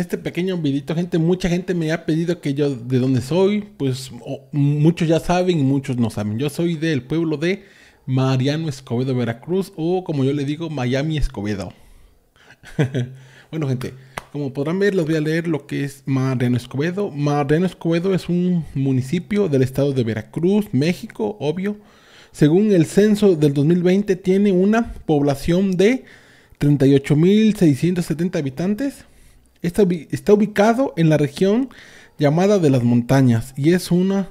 este pequeño vidito, gente, mucha gente me ha pedido que yo de dónde soy, pues muchos ya saben y muchos no saben. Yo soy del pueblo de Mariano Escobedo, Veracruz, o como yo le digo, Miami Escobedo. bueno, gente, como podrán ver, les voy a leer lo que es Mariano Escobedo. Mariano Escobedo es un municipio del estado de Veracruz, México, obvio. Según el censo del 2020, tiene una población de 38.670 habitantes. Está, ubicado en la región llamada de las montañas y es una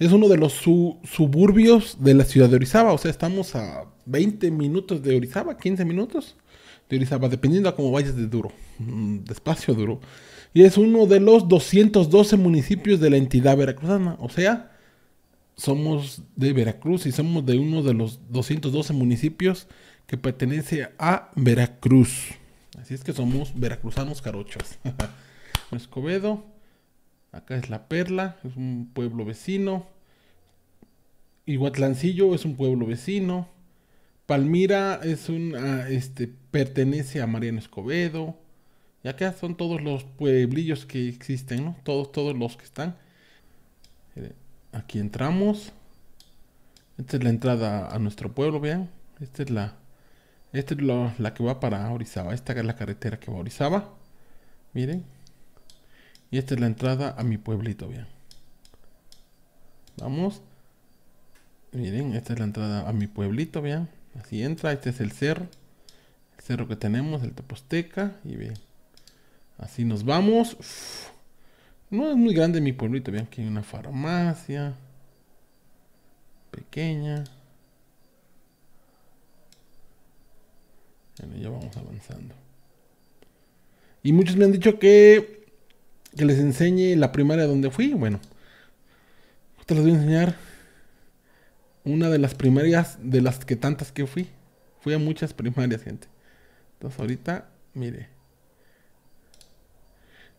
uno de los suburbios de la ciudad de Orizaba. O sea, estamos a 20 minutos de Orizaba, 15 minutos de Orizaba, dependiendo a cómo vayas de duro, mm, despacio duro. Y es uno de los 212 municipios de la entidad veracruzana. O sea, somos de Veracruz y somos de uno de los 212 municipios que pertenece a Veracruz. Así es que somos veracruzanos carochos. Escobedo. Acá es La Perla, es un pueblo vecino. Iguatlancillo es un pueblo vecino. Palmira es un, ah, este, pertenece a Mariano Escobedo. Y acá son todos los pueblillos que existen, ¿no? Todos, todos los que están. Eh, aquí entramos. Esta es la entrada a nuestro pueblo, vean. Esta es la, esta es la, que va para Orizaba. Esta es la carretera que va a Orizaba. Miren. Y esta es la entrada a mi pueblito, bien. Vamos. Miren, esta es la entrada a mi pueblito, bien. Así entra, este es el cerro. El cerro que tenemos, el toposteca. Y bien, Así nos vamos. No es muy grande mi pueblito, vean que hay una farmacia. Pequeña. Bueno, ya vamos avanzando. Y muchos me han dicho que, que les enseñe la primaria donde fui. Bueno, te les voy a enseñar una de las primarias de las que tantas que fui. Fui a muchas primarias, gente. Entonces ahorita, mire.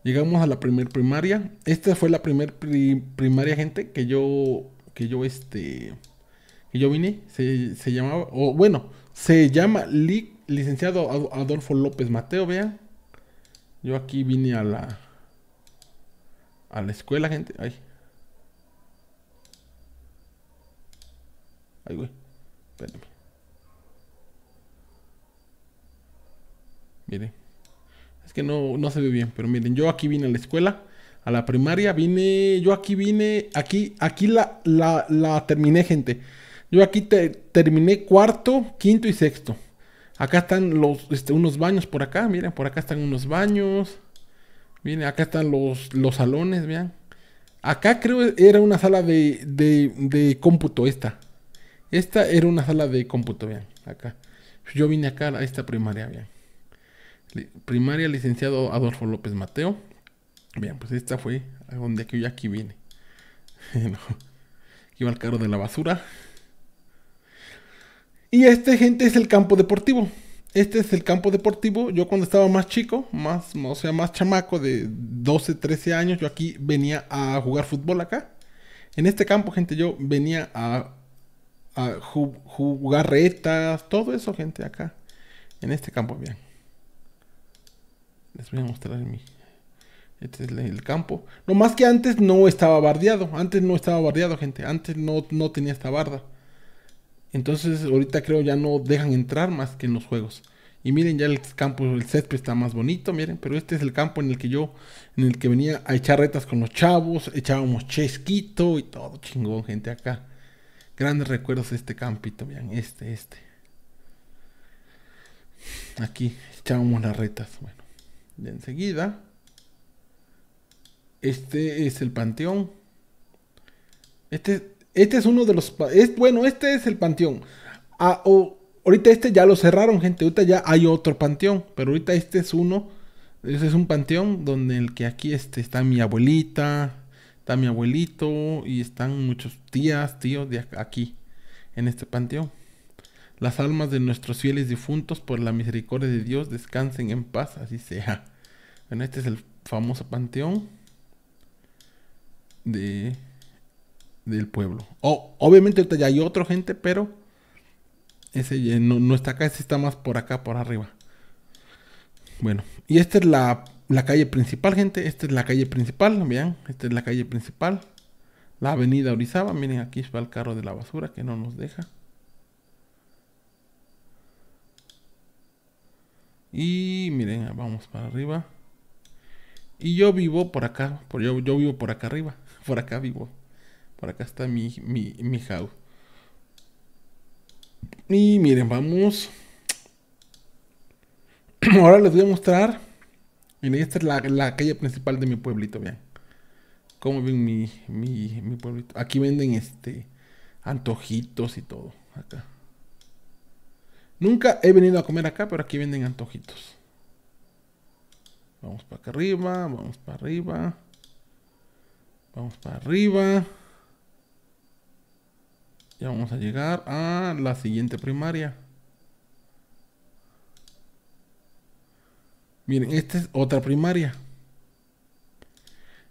Llegamos a la primer primaria. Esta fue la primer primaria, gente, que yo, que yo, este, que yo vine. Se, llamaba, o bueno, se llama Lick licenciado Adolfo López Mateo, vean Yo aquí vine a la a la escuela, gente. Ay. Ay, güey. Espérenme. Miren. Es que no, no se ve bien, pero miren, yo aquí vine a la escuela, a la primaria, vine, yo aquí vine, aquí, aquí la, la, la terminé, gente. Yo aquí te, terminé cuarto, quinto y sexto. Acá están los, este, unos baños por acá, miren, por acá están unos baños. Miren, acá están los, los salones, vean. Acá creo era una sala de, cómputo esta. Esta era una sala de cómputo, vean, acá. Yo vine acá a esta primaria, vean. Primaria licenciado Adolfo López Mateo. Bien, pues esta fue a donde yo aquí vine. Iba al carro de la basura. Y este, gente, es el campo deportivo. Este es el campo deportivo. Yo cuando estaba más chico, más, o sea, más chamaco de 12, 13 años, yo aquí venía a jugar fútbol acá. En este campo, gente, yo venía a, jugar retas, todo eso, gente, acá. En este campo, bien. Les voy a mostrar mi... Este es el campo. No más que antes no estaba bardeado. Antes no estaba bardeado, gente. Antes no, no tenía esta barda. Entonces ahorita creo ya no dejan entrar más que en los juegos. Y miren ya el campo, el césped está más bonito, miren, pero este es el campo en el que yo, en el que venía a echar retas con los chavos, echábamos chesquito y todo chingón, gente acá. Grandes recuerdos de este campito, miren, este, este. Aquí echábamos las retas, bueno. De enseguida. Este es el panteón. Este este es uno de los... Es, bueno, este es el panteón. Ah, ahorita este ya lo cerraron, gente. Ahorita ya hay otro panteón. Pero ahorita este es uno. Este es un panteón donde el que aquí este, está mi abuelita, está mi abuelito y están muchos tías, tíos de aquí, en este panteón. Las almas de nuestros fieles difuntos, por la misericordia de Dios, descansen en paz, así sea. Bueno, este es el famoso panteón de del pueblo. O, obviamente ahorita ya hay otra gente, pero ese no, no, está acá, ese está más por acá, por arriba. Bueno, y esta es la, la calle principal, gente. Esta es la calle principal, vean. Esta es la calle principal. La avenida Orizaba, miren aquí va el carro de la basura que no nos deja. Y miren, vamos para arriba. Y yo vivo por acá, por, yo, yo vivo por acá arriba, por acá vivo. Por acá está mi, mi, house. Y miren, vamos. Ahora les voy a mostrar. Miren, esta es la, calle principal de mi pueblito, vean. Como ven mi, mi, mi pueblito. Aquí venden este antojitos y todo. Acá. Nunca he venido a comer acá, pero aquí venden antojitos. Vamos para acá arriba, vamos para arriba. Vamos para arriba. Ya vamos a llegar a la siguiente primaria. Miren, esta es otra primaria.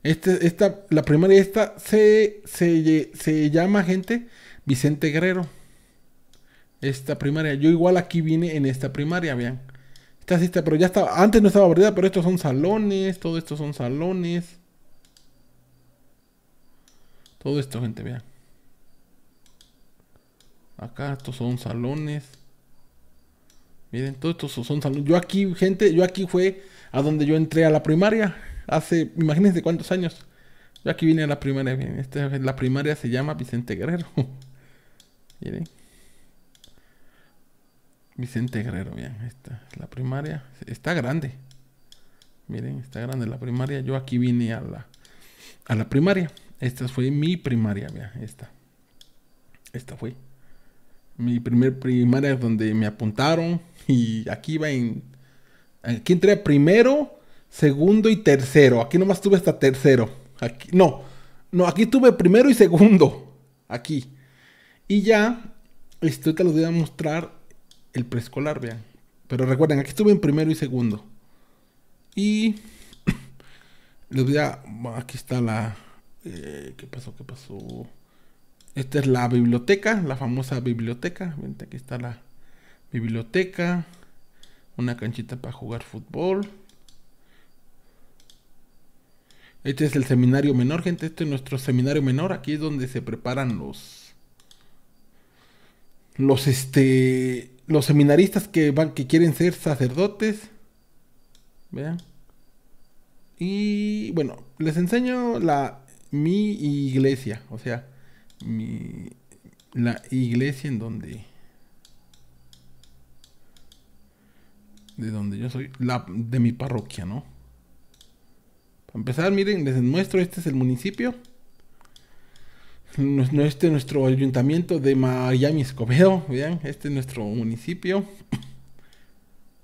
Este, esta, la primaria esta se, se, llama, gente, Vicente Guerrero. Esta primaria. Yo igual aquí vine en esta primaria, vean. Esta pero ya estaba. Antes no estaba abierta pero estos son salones. Todo esto son salones. Todo esto, gente, vean. Acá estos son salones. Miren, todos estos son salones. Yo aquí, gente, yo aquí fue a donde yo entré a la primaria. Hace, imagínense cuántos años. Yo aquí vine a la primaria. Este, la primaria se llama Vicente Guerrero. miren. Vicente Guerrero, bien, esta es la primaria. Está grande. Miren, está grande la primaria. Yo aquí vine a la, a la primaria. Esta fue mi primaria, esta. Esta fue. Mi primer primaria es donde me apuntaron y aquí iba en... Aquí entré primero, segundo y tercero. Aquí nomás tuve hasta tercero. Aquí, no, no, aquí tuve primero y segundo. Aquí. Y ya, esto te lo voy a mostrar el preescolar, vean. Pero recuerden, aquí estuve en primero y segundo. Y les voy a... Aquí está la... Eh, ¿Qué pasó? ¿Qué pasó? Esta es la biblioteca, la famosa biblioteca. Vente, aquí está la biblioteca. Una canchita para jugar fútbol. Este es el seminario menor, gente. Este es nuestro seminario menor. Aquí es donde se preparan los. Los este. Los seminaristas que van. que quieren ser sacerdotes. Vean. Y bueno, les enseño la. mi iglesia. O sea mi, la iglesia en donde de donde yo soy, la de mi parroquia, ¿no? Para empezar, miren, les muestro, este es el municipio. Este es nuestro ayuntamiento de Miami Escobedo, vean, este es nuestro municipio.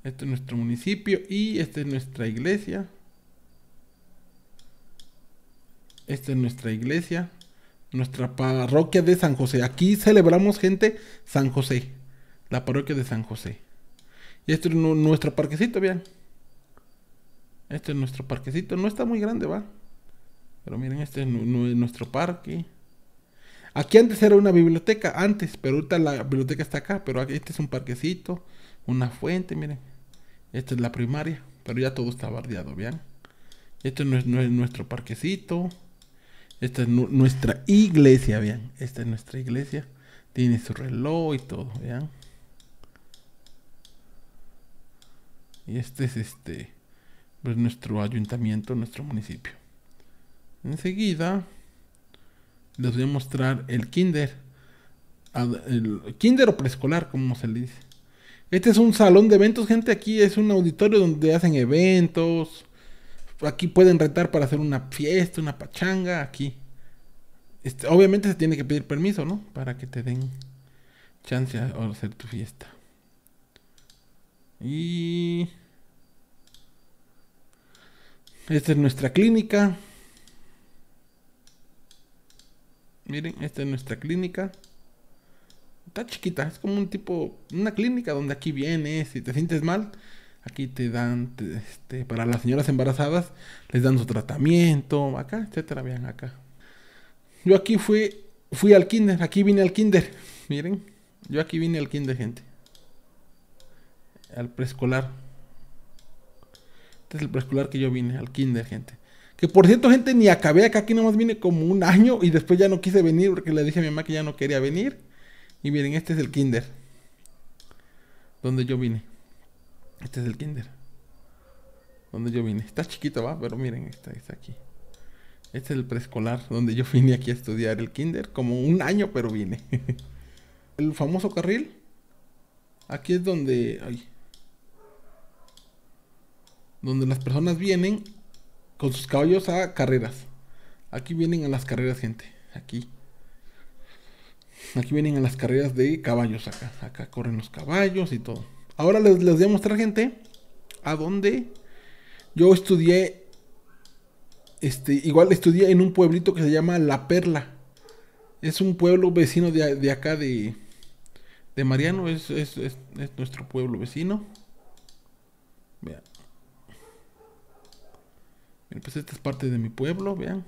Este es nuestro municipio y esta es nuestra iglesia. Esta es nuestra iglesia nuestra parroquia de San José. Aquí celebramos gente San José, la parroquia de San José. Y este es nuestro parquecito, bien Este es nuestro parquecito, no está muy grande, va. Pero miren, este es nuestro parque. Aquí antes era una biblioteca, antes, pero ahorita la biblioteca está acá, pero este es un parquecito, una fuente, miren. Esta es la primaria, pero ya todo está bardeado, vean. Este no es nuestro parquecito. Esta es nuestra iglesia, vean. Esta es nuestra iglesia. Tiene su reloj y todo, vean. Y este es este pues nuestro ayuntamiento, nuestro municipio. Enseguida les voy a mostrar el kinder. El kinder o preescolar, como se le dice. Este es un salón de eventos, gente. Aquí es un auditorio donde hacen eventos Aquí pueden rentar para hacer una fiesta, una pachanga, aquí. Este, obviamente se tiene que pedir permiso, ¿no? Para que te den chance a hacer tu fiesta. Y... Esta es nuestra clínica. Miren, esta es nuestra clínica. Está chiquita, es como un tipo, una clínica donde aquí vienes y te sientes mal Aquí te dan, este, para las señoras embarazadas, les dan su tratamiento, acá, etcétera, vean acá. Yo aquí fui, fui al kinder, aquí vine al kinder, miren, yo aquí vine al kinder, gente. Al preescolar. Este es el preescolar que yo vine, al kinder, gente. Que por cierto, gente, ni acabé acá, aquí nomás vine como un año y después ya no quise venir porque le dije a mi mamá que ya no quería venir. Y miren, este es el kinder. Donde yo vine. Este es el kinder. Donde yo vine. Está chiquito, va, pero miren, está, está aquí. Este es el preescolar, donde yo vine aquí a estudiar el kinder. Como un año, pero vine. el famoso carril. Aquí es donde... Ay, donde las personas vienen con sus caballos a carreras. Aquí vienen a las carreras, gente. Aquí. Aquí vienen a las carreras de caballos acá. Acá corren los caballos y todo. Ahora les, voy a mostrar, gente, a dónde yo estudié. Este, igual estudié en un pueblito que se llama La Perla. Es un pueblo vecino de, acá de, Mariano. Es, nuestro pueblo vecino. Vean. Pues esta es parte de mi pueblo, vean.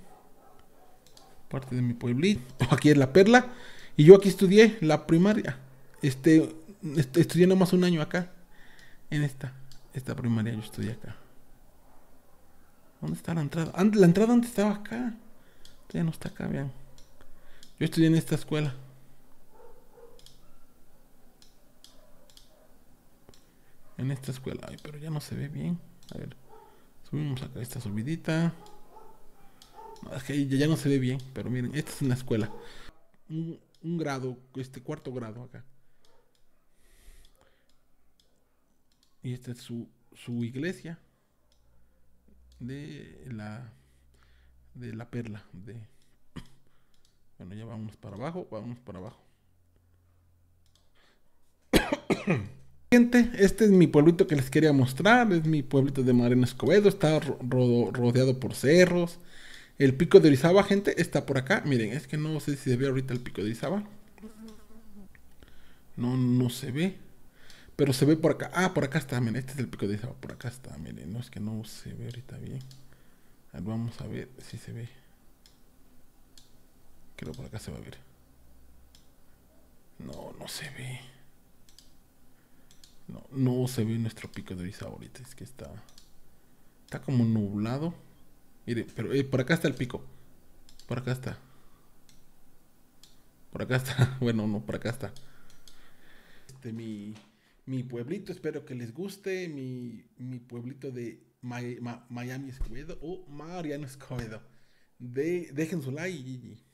Parte de mi pueblito. Aquí es La Perla. Y yo aquí estudié la primaria. Este, estudié nomás un año acá. En esta. Esta primaria yo estudié acá. ¿Dónde está la entrada? Antes, la entrada antes estaba acá. Ya no está acá, vean. Yo estudié en esta escuela. En esta escuela. Ay, pero ya no se ve bien. A ver. Subimos acá esta subidita. es que ya, no se ve bien. Pero miren, esta es una escuela. un grado, este cuarto grado acá. Y esta es su, iglesia de la de la perla de bueno ya vamos para abajo vamos para abajo gente este es mi pueblito que les quería mostrar es mi pueblito de Marena Escobedo está rodeado por cerros el pico de Orizaba gente está por acá miren es que no sé si se ve ahorita el pico de Orizaba no no se ve pero se ve por acá. Ah, por acá está, miren. Este es el pico de risa. Por acá está, miren. No, es que no se ve ahorita bien. A vamos a ver si se ve. Creo que por acá se va a ver. No, no se ve. No, no se ve nuestro pico de Izaba ahorita. Es que está... Está como nublado. Miren, pero eh, por acá está el pico. Por acá está. Por acá está. Bueno, no, por acá está. Este mi mi pueblito. Espero que les guste mi, mi pueblito de Miami Escobedo o Mariano Escobedo. De, dejen su like y...